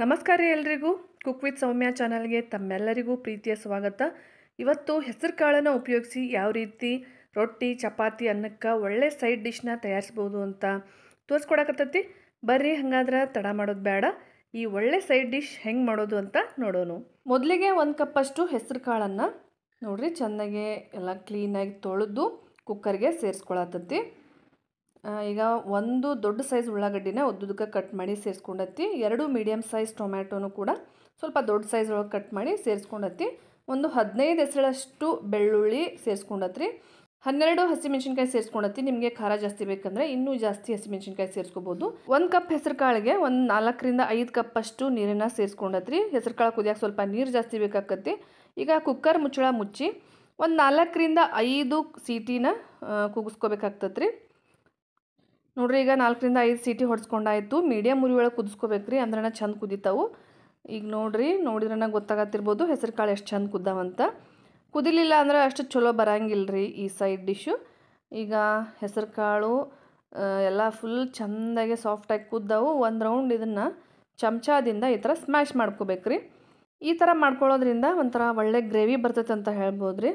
ನಮಸ್ಕಾರ ಎಲ್ರಿಗೂ cook with ಸೌಮ್ಯ ಚಾನಲ್ಗೆ ತಮ್ಮೆಲ್ಲರಿಗೂ ಪ್ರೀತಿಯ ಸ್ವಾಗತ ಇವತ್ತು ಹೆಸರು ಕಾಳನ್ನು ಉಪಯೋಗಿಸಿ ಯಾವ ರೀತಿ ರೊಟ್ಟಿ ಚಪಾತಿ ಅನ್ನಕ್ಕೆ ಒಳ್ಳೆ ಸೈಡ್ ಡಿಶ್ನ ತಯಾರಿಸ್ಬೋದು ಅಂತ ತೋರಿಸ್ಕೊಡಕತ್ತೈತಿ ಬರ್ರಿ ಹಂಗಾದ್ರೆ ತಡ ಮಾಡೋದು ಬೇಡ ಈ ಒಳ್ಳೆ ಸೈಡ್ ಡಿಶ್ ಹೆಂಗೆ ಮಾಡೋದು ಅಂತ ನೋಡೋಣ ಮೊದಲಿಗೆ ಒಂದು ಕಪ್ಪಷ್ಟು ಹೆಸರು ಕಾಳನ್ನು ನೋಡಿರಿ ಚೆನ್ನಾಗಿ ಎಲ್ಲ ಕ್ಲೀನಾಗಿ ತೊಳೆದು ಕುಕ್ಕರ್ಗೆ ಸೇರಿಸ್ಕೊಳತ್ತೈತಿ ಈಗ ಒಂದು ದೊಡ್ಡ ಸೈಜ್ ಉಳ್ಳಾಗಡ್ಡಿನ ಉದ್ದುದಕ್ಕೆ ಕಟ್ ಮಾಡಿ ಸೇರಿಸ್ಕೊಂಡತ್ತಿ ಎರಡು ಮೀಡಿಯಮ್ ಸೈಜ್ ಟೊಮ್ಯಾಟೋನು ಕೂಡ ಸ್ವಲ್ಪ ದೊಡ್ಡ ಸೈಜ್ ಒಳಗೆ ಕಟ್ ಮಾಡಿ ಸೇರಿಸ್ಕೊಂಡತ್ತಿ ಒಂದು ಹದಿನೈದು ಎಸಳಷ್ಟು ಬೆಳ್ಳುಳ್ಳಿ ಸೇರಿಸ್ಕೊಂಡತ್ರಿ ಹನ್ನೆರಡು ಹಸಿಮೆಣ್ಸಿನ್ಕಾಯಿ ಸೇರಿಸ್ಕೊಂಡತ್ತಿ ನಿಮಗೆ ಖಾರ ಜಾಸ್ತಿ ಬೇಕಂದರೆ ಇನ್ನೂ ಜಾಸ್ತಿ ಹಸಿಮೆಣ್ಸಿನ್ಕಾಯಿ ಸೇರಿಸ್ಕೋಬೋದು ಒಂದು ಕಪ್ ಹೆಸರು ಕಾಳಿಗೆ ಒಂದು ನಾಲ್ಕರಿಂದ ಐದು ಕಪ್ಪಷ್ಟು ನೀರನ್ನು ಸೇರಿಸ್ಕೊಂಡತ್ರಿ ಹೆಸರು ಕಾಳು ಕುದಿಯೋಕೆ ಸ್ವಲ್ಪ ನೀರು ಜಾಸ್ತಿ ಬೇಕಾಕತ್ತಿ ಈಗ ಕುಕ್ಕರ್ ಮುಚ್ಚಳ ಮುಚ್ಚಿ ಒಂದು ನಾಲ್ಕರಿಂದ ಐದು ಸೀಟಿನ ಕುಗಿಸ್ಕೋಬೇಕಾಗ್ತತ್ರಿ ನೋಡ್ರಿ ಈಗ ನಾಲ್ಕರಿಂದ ಐದು ಸೀಟಿ ಹೊಡ್ಸ್ಕೊಂಡಾಯಿತು ಮೀಡಿಯಮ್ ಉರಿ ಒಳಗೆ ರೀ ಅಂದ್ರೆ ಚಂದ ಕುದಿತಾವು ಈಗ ನೋಡ್ರಿ ನೋಡಿದ್ರೆ ಗೊತ್ತಾಗತ್ತಿರ್ಬೋದು ಹೆಸರು ಕಾಳು ಎಷ್ಟು ಚಂದ ಕುದ್ದಾವಂತ ಕುದಿಲಿಲ್ಲ ಅಂದ್ರೆ ಅಷ್ಟು ಚಲೋ ರೀ ಈ ಸೈಡ್ ಡಿಶ್ಶು ಈಗ ಹೆಸರು ಕಾಳು ಎಲ್ಲ ಫುಲ್ ಚಂದಾಗೆ ಸಾಫ್ಟಾಗಿ ಕುದ್ದವು ಒಂದು ರೌಂಡ್ ಇದನ್ನು ಚಮಚಾದಿಂದ ಈ ಥರ ಸ್ಮ್ಯಾಶ್ ಮಾಡ್ಕೋಬೇಕ್ರಿ ಈ ಥರ ಮಾಡ್ಕೊಳ್ಳೋದ್ರಿಂದ ಒಂಥರ ಒಳ್ಳೆ ಗ್ರೇವಿ ಬರ್ತೈತೆ ಅಂತ ಹೇಳ್ಬೋದು ರೀ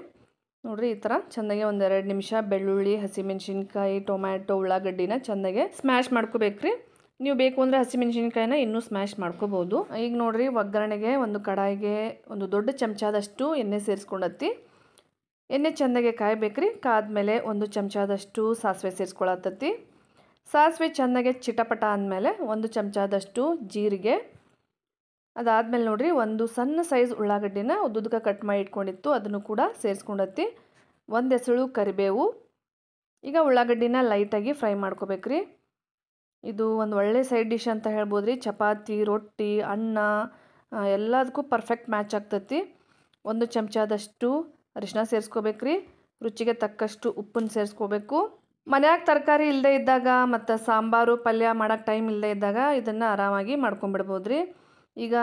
ನೋಡ್ರಿ ಈ ಥರ ಚೆನ್ನಾಗೆ ಒಂದೆರಡು ನಿಮಿಷ ಬೆಳ್ಳುಳ್ಳಿ ಹಸಿಮೆಣಸಿನ್ಕಾಯಿ ಟೊಮ್ಯಾಟೊ ಉಳ್ಳಾಗಡ್ಡಿನ ಚೆನ್ನಾಗೆ ಸ್ಮ್ಯಾಶ್ ಮಾಡ್ಕೋಬೇಕ್ರಿ ನೀವು ಬೇಕು ಅಂದರೆ ಹಸಿಮೆಣಸಿನ್ಕಾಯಿನ ಇನ್ನೂ ಸ್ಮ್ಯಾಶ್ ಮಾಡ್ಕೋಬೋದು ಈಗ ನೋಡ್ರಿ ಒಗ್ಗರಣೆಗೆ ಒಂದು ಕಡಾಯಿಗೆ ಒಂದು ದೊಡ್ಡ ಚಮಚಾದಷ್ಟು ಎಣ್ಣೆ ಸೇರಿಸ್ಕೊಂಡತ್ತಿ ಎಣ್ಣೆ ಚೆಂದಾಗೆ ಕಾಯಬೇಕ್ರಿ ಕಾದ್ಮೇಲೆ ಒಂದು ಚಮಚಾದಷ್ಟು ಸಾಸಿವೆ ಸೇರಿಸ್ಕೊಳತ್ತತ್ತಿ ಸಾಸಿವೆ ಚೆನ್ನಾಗೆ ಚಿಟಪಟ ಅಂದಮೇಲೆ ಒಂದು ಚಮಚಾದಷ್ಟು ಜೀರಿಗೆ ಅದಾದಮೇಲೆ ನೋಡಿರಿ ಒಂದು ಸಣ್ಣ ಸೈಜ್ ಉಳ್ಳಾಗಡ್ಡಿನ ಉದ್ದುದಕ್ಕೆ ಕಟ್ ಮಾಡಿ ಇಟ್ಕೊಂಡಿತ್ತು ಅದನ್ನು ಕೂಡ ಸೇರಿಸ್ಕೊಂಡತ್ತಿ ಒಂದು ಹೆಸಳು ಕರಿಬೇವು ಈಗ ಉಳ್ಳಾಗಡ್ಡಿನ ಲೈಟಾಗಿ ಫ್ರೈ ಮಾಡ್ಕೋಬೇಕ್ರಿ ಇದು ಒಂದು ಒಳ್ಳೆ ಸೈಡ್ ಡಿಶ್ ಅಂತ ಹೇಳ್ಬೋದು ರೀ ಚಪಾತಿ ರೊಟ್ಟಿ ಅನ್ನ ಎಲ್ಲದಕ್ಕೂ ಪರ್ಫೆಕ್ಟ್ ಮ್ಯಾಚ್ ಆಗ್ತತಿ ಒಂದು ಚಮಚದಷ್ಟು ಅರಿಶಿನ ಸೇರಿಸ್ಕೋಬೇಕ್ರಿ ರುಚಿಗೆ ತಕ್ಕಷ್ಟು ಉಪ್ಪನ್ನು ಸೇರಿಸ್ಕೋಬೇಕು ಮನ್ಯಾಗ ತರಕಾರಿ ಇಲ್ಲದೆ ಇದ್ದಾಗ ಮತ್ತು ಸಾಂಬಾರು ಪಲ್ಯ ಮಾಡೋಕ್ಕೆ ಟೈಮ್ ಇಲ್ಲದೆ ಇದ್ದಾಗ ಇದನ್ನು ಆರಾಮಾಗಿ ಮಾಡ್ಕೊಂಬಿಡ್ಬೋದು ರೀ ಈಗ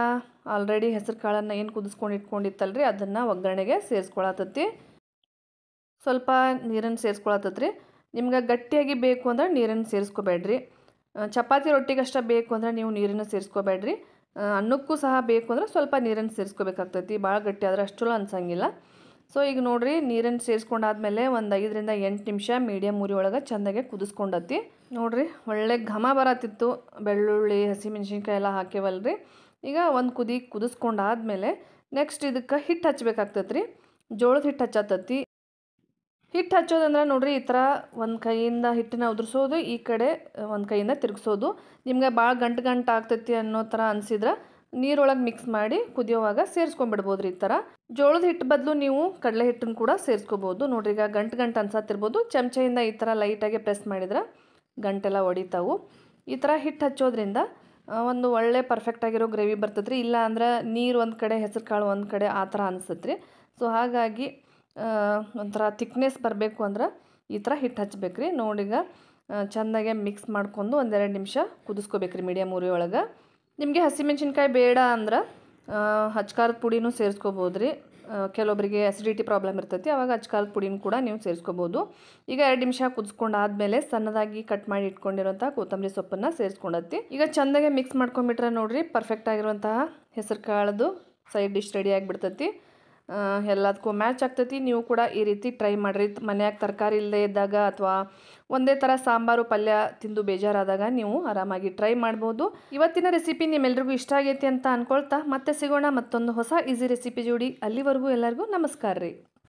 ಆಲ್ರೆಡಿ ಹೆಸರು ಕಾಳನ್ನು ಏನು ಕುದಿಸ್ಕೊಂಡು ಇಟ್ಕೊಂಡಿತ್ತಲ್ರಿ ಅದನ್ನು ಒಗ್ಗರಣೆಗೆ ಸೇರಿಸ್ಕೊಳತತಿ ಸ್ವಲ್ಪ ನೀರನ್ನು ಸೇರಿಸ್ಕೊಳತತ್ರಿ ನಿಮ್ಗೆ ಗಟ್ಟಿಯಾಗಿ ಬೇಕು ಅಂದ್ರೆ ನೀರನ್ನು ಸೇರಿಸ್ಕೋಬೇಡ್ರಿ ಚಪಾತಿ ರೊಟ್ಟಿಗಷ್ಟ ಬೇಕು ಅಂದರೆ ನೀವು ನೀರನ್ನು ಸೇರಿಸ್ಕೋಬೇಡ್ರಿ ಅನ್ನಕ್ಕೂ ಸಹ ಬೇಕು ಅಂದರೆ ಸ್ವಲ್ಪ ನೀರನ್ನು ಸೇರಿಸ್ಕೋಬೇಕಾಗ್ತೈತಿ ಭಾಳ ಗಟ್ಟಿ ಆದರೆ ಅಷ್ಟು ಅನ್ಸಂಗಿಲ್ಲ ಸೊ ಈಗ ನೋಡಿರಿ ನೀರನ್ನು ಸೇರಿಸ್ಕೊಂಡಾದ್ಮೇಲೆ ಒಂದು ಐದರಿಂದ ಎಂಟು ನಿಮಿಷ ಮೀಡಿಯಮ್ ಉರಿ ಒಳಗೆ ಚೆಂದಾಗೆ ಕುದಿಸ್ಕೊಂಡತಿ ನೋಡಿರಿ ಒಳ್ಳೆ ಘಮ ಬರತ್ತಿತ್ತು ಬೆಳ್ಳುಳ್ಳಿ ಹಸಿಮೆಣ್ಸಿನ್ಕಾಯಿ ಎಲ್ಲ ರೀ ಈಗ ಒಂದು ಕುದಿ ಕುದಿಸ್ಕೊಂಡಾದ್ಮೇಲೆ ನೆಕ್ಸ್ಟ್ ಇದಕ್ಕೆ ಹಿಟ್ಟು ಹಚ್ಚಬೇಕಾಗ್ತೈತೆ ರೀ ಜೋಳದ ಹಿಟ್ಟು ಹಚ್ಚತ್ತತಿ ಹಿಟ್ಟು ಹಚ್ಚೋದಂದ್ರೆ ನೋಡ್ರಿ ಈ ಥರ ಒಂದು ಕೈಯಿಂದ ಹಿಟ್ಟನ್ನ ಉದುರ್ಸೋದು ಈ ಕಡೆ ಒಂದು ಕೈಯಿಂದ ತಿರುಗಿಸೋದು ನಿಮ್ಗೆ ಭಾಳ ಗಂಟು ಗಂಟು ಆಗ್ತೈತಿ ಅನ್ನೋ ಥರ ಅನಿಸಿದ್ರೆ ನೀರೊಳಗೆ ಮಿಕ್ಸ್ ಮಾಡಿ ಕುದಿಯೋವಾಗ ಸೇರಿಸ್ಕೊಂಡ್ಬಿಡ್ಬೋದು ರೀ ಈ ಥರ ಜೋಳದ ಹಿಟ್ಟು ಬದಲು ನೀವು ಕಡಲೆ ಹಿಟ್ಟನ್ನು ಕೂಡ ಸೇರಿಸ್ಕೋಬೋದು ನೋಡ್ರಿ ಈಗ ಗಂಟು ಗಂಟು ಅನ್ಸತ್ತಿರ್ಬೋದು ಚಮಚೆಯಿಂದ ಈ ಥರ ಲೈಟಾಗಿ ಪ್ರೆಸ್ ಮಾಡಿದ್ರೆ ಗಂಟೆಲ್ಲ ಒಡಿತಾವು ಈ ಥರ ಹಿಟ್ಟು ಹಚ್ಚೋದ್ರಿಂದ ಒಂದು ಒಳ್ಳೆ ಪರ್ಫೆಕ್ಟಾಗಿರೋ ಗ್ರೇವಿ ಬರ್ತದ್ರಿ ಇಲ್ಲ ಅಂದ್ರೆ ನೀರು ಒಂದು ಕಡೆ ಹೆಸರು ಕಾಳು ಒಂದು ಕಡೆ ಆ ಥರ ಅನಿಸುತ್ತೆ ಸೊ ಹಾಗಾಗಿ ಒಂಥರ ತಿಕ್ನೆಸ್ ಬರಬೇಕು ಅಂದ್ರೆ ಈ ಥರ ಹಿಟ್ಟು ಹಚ್ಬೇಕು ರೀ ನೋಡೀಗ ಚೆಂದಾಗೆ ಮಿಕ್ಸ್ ಮಾಡ್ಕೊಂಡು ಒಂದೆರಡು ನಿಮಿಷ ಕುದಿಸ್ಕೋಬೇಕು ರೀ ಮೀಡಿಯಮ್ ಉರಿ ಒಳಗೆ ನಿಮಗೆ ಹಸಿಮೆಣ್ಸಿನ್ಕಾಯಿ ಬೇಡ ಅಂದ್ರೆ ಹಚ್ಕಾರದ ಪುಡಿನೂ ಸೇರಿಸ್ಕೋಬೋದು ರೀ ಕೆಲವೊಬ್ಬರಿಗೆ ಅಸಿಡಿಟಿ ಪ್ರಾಬ್ಲಮ್ ಇರ್ತೈತಿ ಅವಾಗ ಅಚ್ಕಾರದ ಪುಡಿನ ಕೂಡ ನೀವು ಸೇರಿಸ್ಕೋಬೋದು ಈಗ ಎರಡು ನಿಮಿಷ ಕುದಿಸ್ಕೊಂಡಾದ್ಮೇಲೆ ಸಣ್ಣದಾಗಿ ಕಟ್ ಮಾಡಿ ಇಟ್ಕೊಂಡಿರೋಂಥ ಕೊತ್ತಂಬರಿ ಸೊಪ್ಪನ್ನು ಸೇರಿಸ್ಕೊಂಡತ್ತಿ ಈಗ ಚೆಂದಾಗೆ ಮಿಕ್ಸ್ ಮಾಡ್ಕೊಂಡ್ಬಿಟ್ರೆ ನೋಡ್ರಿ ಪರ್ಫೆಕ್ಟ್ ಆಗಿರುವಂತಹ ಹೆಸರು ಕಾಳದು ಸೈಡ್ ಡಿಶ್ ರೆಡಿ ಆಗಿಬಿಡ್ತೈತಿ ಎಲ್ಲದಕ್ಕೂ ಮ್ಯಾಚ್ ಆಗ್ತೈತಿ ನೀವು ಕೂಡ ಈ ರೀತಿ ಟ್ರೈ ಮಾಡಿರಿ ಮನ್ಯಾಗ ತರಕಾರಿ ಇಲ್ಲದೆ ಇದ್ದಾಗ ಅಥವಾ ಒಂದೇ ಥರ ಸಾಂಬಾರು ಪಲ್ಯ ತಿಂದು ಬೇಜಾರಾದಾಗ ನೀವು ಆರಾಮಾಗಿ ಟ್ರೈ ಮಾಡ್ಬೋದು ಇವತ್ತಿನ ರೆಸಿಪಿ ನಿಮ್ಮೆಲ್ರಿಗೂ ಇಷ್ಟ ಆಗೈತಿ ಅಂತ ಅಂದ್ಕೊಳ್ತಾ ಮತ್ತೆ ಸಿಗೋಣ ಮತ್ತೊಂದು ಹೊಸ ಈಸಿ ರೆಸಿಪಿ ಜೋಡಿ ಅಲ್ಲಿವರೆಗೂ ಎಲ್ಲರಿಗೂ ನಮಸ್ಕಾರ ರೀ